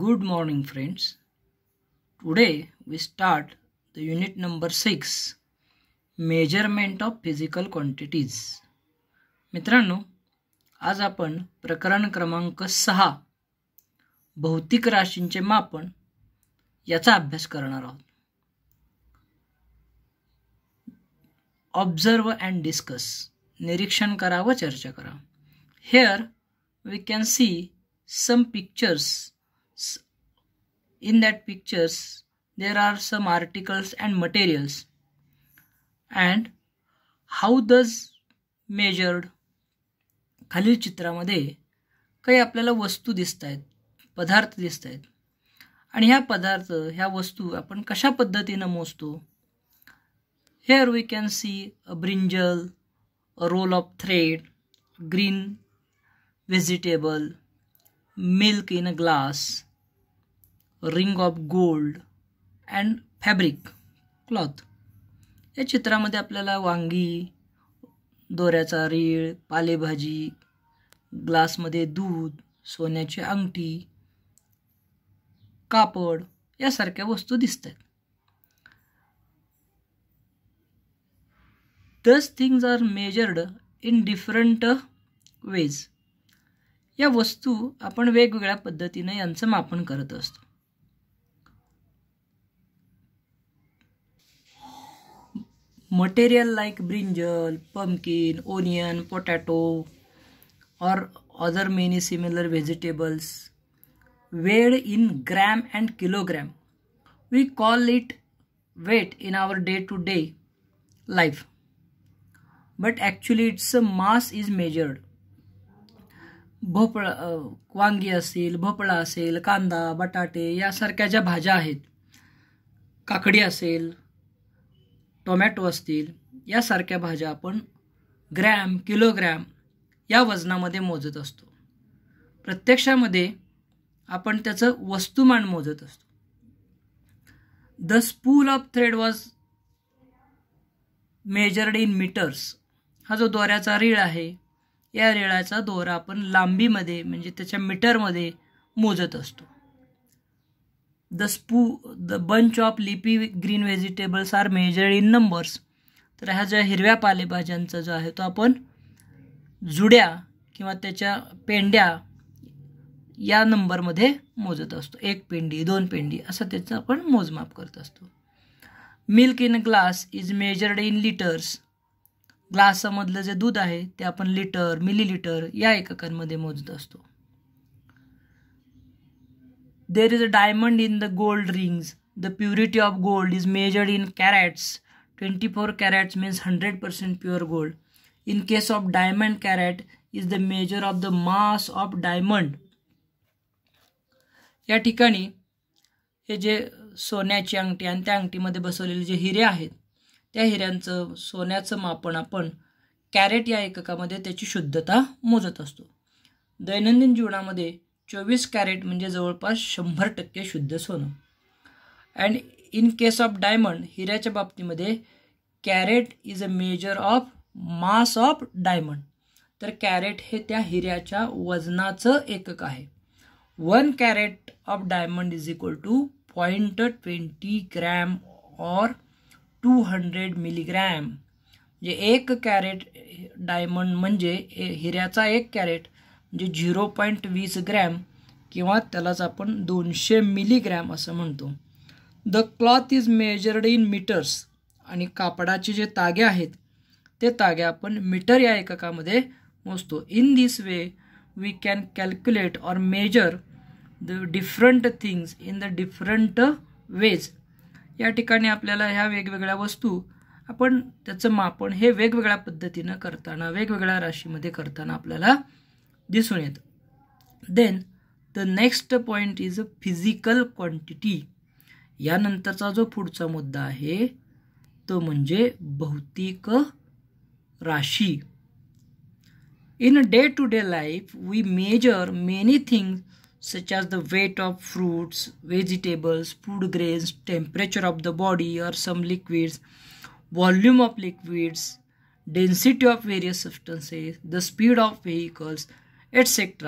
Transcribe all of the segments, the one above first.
Good morning friends Today we start the unit number 6 measurement of physical quantities मित्रांनो आज आपण प्रकरण क्रमांक सहा भौतिक राशींचे मापन याचा अभ्यास करणार आहोत ऑब्झर्व अँड डिस्कस निरीक्षण करा व चर्चा करा here we can see some pictures in that pictures there are some articles and materials and how does measured खालील चित्रामध्ये काही आपल्याला वस्तू दिसत आहेत पदार्थ दिसत आहेत आणि ह्या पदार्थ ह्या वस्तू आपण कशा पद्धतीनं मोजतो here we can see a brinjal a roll of thread green vegetable milk in a glass ring of gold and fabric cloth या चित्रामध्ये आपल्याला वांगी दोऱ्याचा रीळ पालेभाजी ग्लासमध्ये दूध सोन्याची अंगठी कापड यासारख्या वस्तू दिसत आहेत these things are measured in different ways या वस्तू आपण वेगवेगळ्या पद्धतीने यांचं मापन करत असतो material like brinjal pumpkin onion potato और other many similar vegetables weighed in gram and kilogram we call it weight in our day to day life but actually it's a mass is measured भोपळा वांगी असेल भोपळा असेल कांदा बटाटे यासारख्या ज्या भाज्या आहेत काकडी असेल टोमॅटो असतील यासारख्या भाज्या आपण ग्रॅम किलोग्रॅम या वजनामध्ये मोजत असतो प्रत्यक्षामध्ये आपण त्याचं वस्तुमान मोजत असतो the spool of thread was measured in metres हा जो दोऱ्याचा रीळ आहे या रीळाचा दोरा आपण लांबीमध्ये म्हणजे त्याच्या मीटरमध्ये मोजत असतो the spool the bunch of leafy green vegetables are measured in numbers तर ह्या ज्या हिरव्या पालेभाज्यांचा जो आहे तो आपण जुड्या किंवा त्याच्या पेंड्या या नंबरमध्ये मोजत असतो एक पेंडी दोन पेंडी असं त्याचं आपण मोजमाप करत असतो milk in glass is measured in litres ग्लासमधलं जे दूध आहे ते आपण लिटर मिलीलिटर या एककांमध्ये मोजत असतो there is a diamond in the gold rings the purity of gold is measured in carats 24 carats means 100% pure gold in case of diamond carat is the measure of the mass of diamond या ठिकाणी हे जे सोन्याची अंगठी आणि त्या अंगठीमध्ये बसवलेले जे हिरे आहेत त्या हिऱ्यांचं सोन्याचं मापन आपण कॅरेट या एककामध्ये त्याची शुद्धता मोजत असतो दैनंदिन जीवनामध्ये चोवीस कॅरेट म्हणजे जवळपास शंभर टक्के शुद्ध सोनं and in case of diamond हिऱ्याच्या बाबतीमध्ये carat is a measure of mass of diamond तर कॅरेट हे त्या हिऱ्याच्या वजनाचं एकक आहे one carat of diamond is equal to point twenty gram or two hundred milligram म्हणजे एक कॅरेट डायमंड म्हणजे हिऱ्याचा एक कॅरेट म्हणजे झिरो पॉईंट वीस ग्रॅम किंवा त्यालाच आपण दोनशे मिलीग्रॅम असं म्हणतो the cloth is measured in metres आणि कापडाचे जे तागे आहेत ते तागे आपण मीटर या एककामध्ये मोजतो in this way we can calculate or measure the different things in the different ways या ठिकाणी आपल्याला ह्या वेगवेगळ्या वस्तू आपण त्याचं मापन हे वेगवेगळ्या पद्धतीनं करताना वेगवेगळ्या राशीमध्ये करताना आपल्याला दिसून येतं then the next point is a physical quantity यानंतरचा जो पुढचा मुद्दा आहे तो म्हणजे भौतिक राशी in day to day life we measure many things such as the weight of fruits vegetables food grains temperature of the body or some liquids volume of liquids density of various substances the speed of vehicles such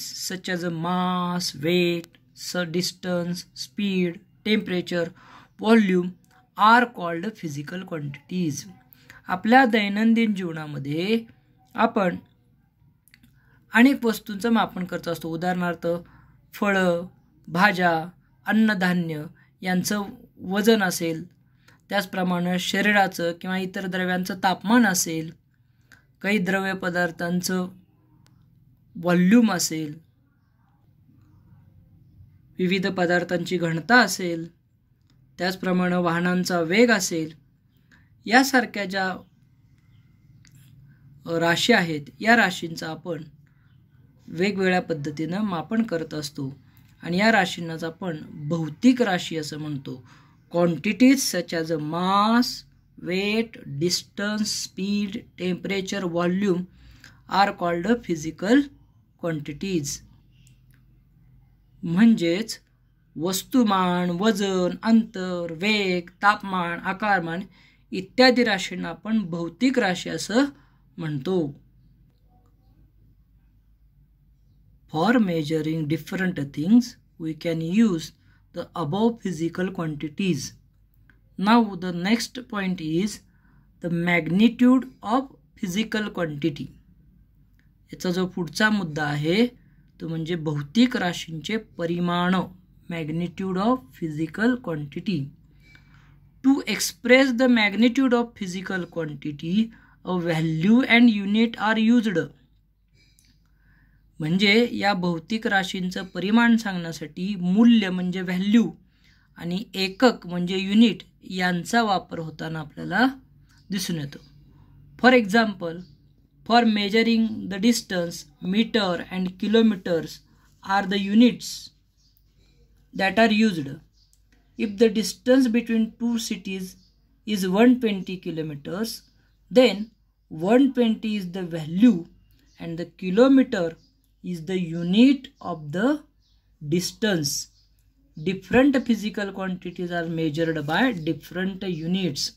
such as mass weight स distance speed temperature volume are called physical quantities आपल्या दैनंदिन जीवनामध्ये आपण अनेक वस्तूंचं मापन करत असतो उदाहरणार्थ फळं भाज्या अन्नधान्य यांचं वजन असेल त्याचप्रमाणे शरीराचं किंवा इतर द्रव्यांचं तापमान असेल काही द्रव्य पदार्थांचं वॉल्यूम असेल विविध पदार्थांची घनता असेल त्याचप्रमाणे वाहनांचा वेग असेल यासारख्या ज्या राशी आहेत या राशींचा आपण वेगवेगळ्या पद्धतीनं मापन करत असतो आणि या राशींनाच आपण भौतिक राशी असं म्हणतो quantities such as a mass weight distance speed temperature volume are called physical quantities म्हणजेच वस्तुमान वजन अंतर वेग तापमान आकारमान इत्यादी राशींना आपण भौतिक राशी असं म्हणतो for measuring different things we can use the above physical quantities Now the next point is the magnitude of physical quantity. याचा जो पुढचा मुद्दा आहे तो म्हणजे भौतिक राशींचे परिमाण magnitude of physical quantity to express the magnitude of physical quantity a value and unit are used म्हणजे या भौतिक राशींचं परिमाण सांगण्यासाठी मूल्य म्हणजे व्हॅल्यू आणि एकक म्हणजे युनिट यांचा वापर होताना आपल्याला दिसून येतो for example for measuring the distance metre and kilometres are the units that are used if the distance between two cities is one twenty kilometres then one twenty is the value and the kilometre is the unit of the distance different physical quantities are measured by different units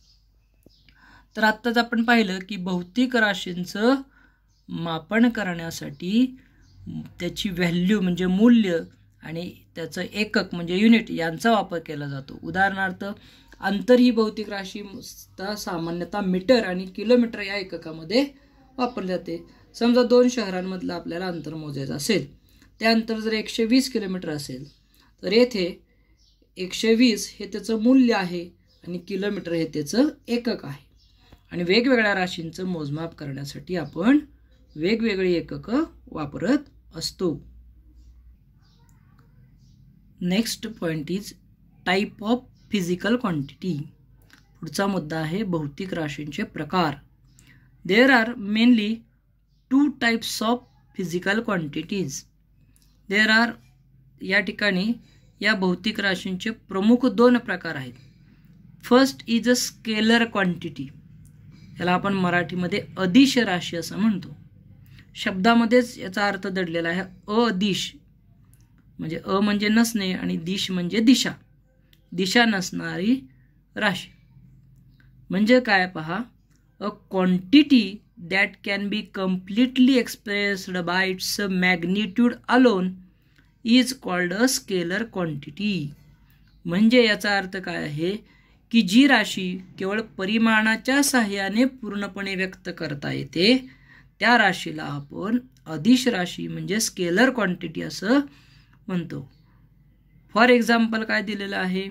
तर आत्ताच आपण पाहिलं की भौतिक राशींचं मापन करण्यासाठी त्याची value म्हणजे मूल्य आणि त्याचं एकक म्हणजे युनिट यांचा वापर केला जातो उदाहरणार्थ अंतर ही भौतिक राशी सामान्यतः मीटर आणि किलोमीटर या एककामध्ये वापरली जाते समजा दोन शहरांमधलं आपल्याला अंतर मोजायचं असेल ते अंतर जर एकशे वीस किलोमीटर असेल तर येथे एकशे वीस हे त्याचं मूल्य आहे आणि किलोमीटर हे त्याचं एकक आहे आणि वेगवेगळ्या राशींचं मोजमाप करण्यासाठी आपण वेगवेगळी एककं वापरत असतो next point is type of physical quantity पुढचा मुद्दा आहे भौतिक राशींचे प्रकार there are mainly two types of physical quantities there are या ठिकाणी या भौतिक राशींचे प्रमुख दोन प्रकार आहेत first is a scalar quantity याला आपण मराठीमध्ये अदिश राशी असं म्हणतो शब्दामध्येच याचा अर्थ दडलेला आहे अदिश म्हणजे अ म्हणजे नसणे आणि दिश म्हणजे दिशा दिशा नसणारी राशी म्हणजे काय पहा a quantity that can be completely expressed by its magnitude alone is called a scalar quantity म्हणजे याचा अर्थ काय आहे की जी राशी केवळ परिमाणाच्या सहाय्याने पूर्णपणे व्यक्त करता येते त्या राशीला आपण अधिश राशी म्हणजे स्केलर क्वांटिटी असं म्हणतो फॉर एक्झाम्पल काय दिलेलं आहे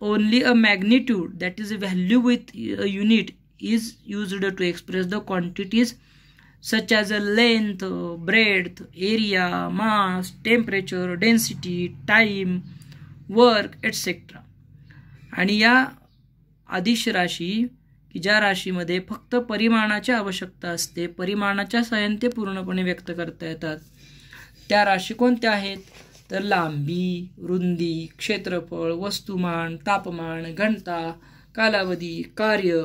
only a magnitude that is a value with a unit is used to express the quantities such as length, breadth, area, mass, temperature, density, time, work, etc. आणि या आदिश राशी की ज्या राशीमध्ये फक्त परिमाणाची आवश्यकता असते परिमाणाच्या सहाय्याने ते पूर्णपणे व्यक्त करता येतात त्या राशी कोणत्या आहेत तर लांबी रुंदी क्षेत्रफळ वस्तुमान तापमान घंटा कालावधी कार्य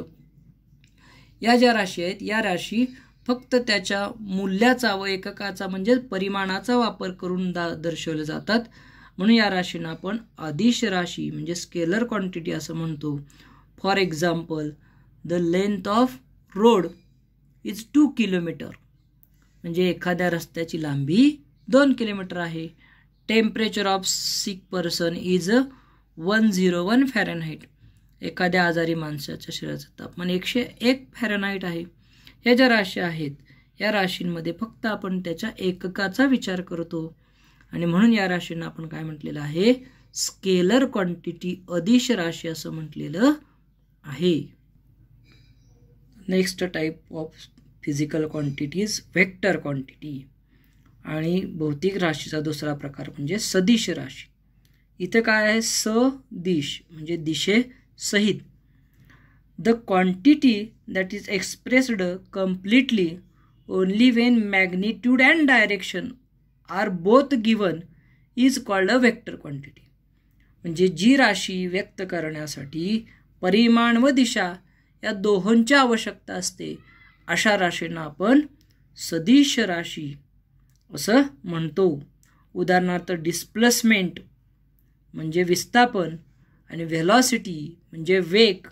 या ज्या राशी आहेत या राशी फक्त त्याच्या मूल्याचा व एककाचा म्हणजे परिमाणाचा वापर करून दा दर्शवले जातात म्हणून या राशींना आपण आदिश राशी म्हणजे स्केलर क्वांटिटी असं म्हणतो for example the length of road is two kilometre म्हणजे एखाद्या रस्त्याची लांबी दोन किलोमीटर आहे temperature of sick person is one zero one Fahrenheit एखाद्या आजारी माणसाच्या शरीराचं तापमान एकशे एक फॅरनहाईट आहे ह्या ज्या राशी आहेत या राशींमध्ये फक्त आपण त्याच्या एककाचा विचार करतो आणि म्हणून या राशींना आपण काय म्हटलेलं आहे स्केलर क्वांटिटी अदिश राशी असं म्हटलेलं आहे next type of physical quantities vector quantity आणि भौतिक राशीचा दुसरा प्रकार म्हणजे सदिश राशी इथं काय आहे स दिश म्हणजे दिशे सहित the quantity that is expressed completely only when magnitude and direction are both given is called a vector quantity म्हणजे जी राशी व्यक्त करण्यासाठी परिमाण व दिशा या दोहोंची आवश्यकता असते अशा राशींना आपण सदिश राशी असं म्हणतो उदाहरणार्थ डिस्प्लेसमेंट म्हणजे विस्थापन आणि व्हेलॉसिटी म्हणजे वेग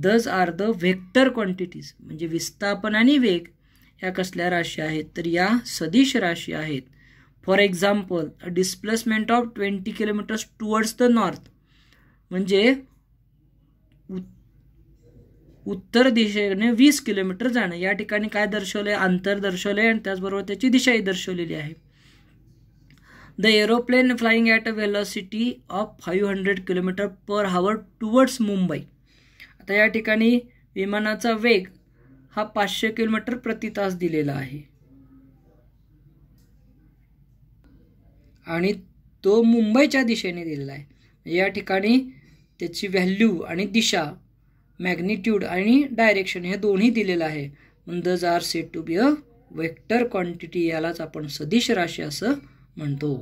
दज आर द व्हेक्टर क्वांटिटीज म्हणजे विस्थापन आणि वेग ह्या कसल्या राशी आहेत तर या सदिश राशी आहेत for example a displacement of twenty kilometres towards the north म्हणजे उत्तर दिशेने वीस किलोमीटर जाणं या ठिकाणी काय दर्शवलं आहे अंतर दर्शवलं आहे आणि त्याचबरोबर त्याची दिशाही दर्शवलेली आहे the aeroplane flying at a velocity of five hundred kilometre per hour towards Mumbai आता या ठिकाणी विमानाचा वेग हा पाचशे किलोमीटर प्रति तास दिलेला आहे आणि तो मुंबईच्या दिशेने दिलेला आहे या ठिकाणी त्याची व्हॅल्यू आणि दिशा मॅग्निट्यूड आणि डायरेक्शन हे दोन्ही दिलेलं आहे these are set to be a vector quantity यालाच आपण सदिश राशी असं म्हणतो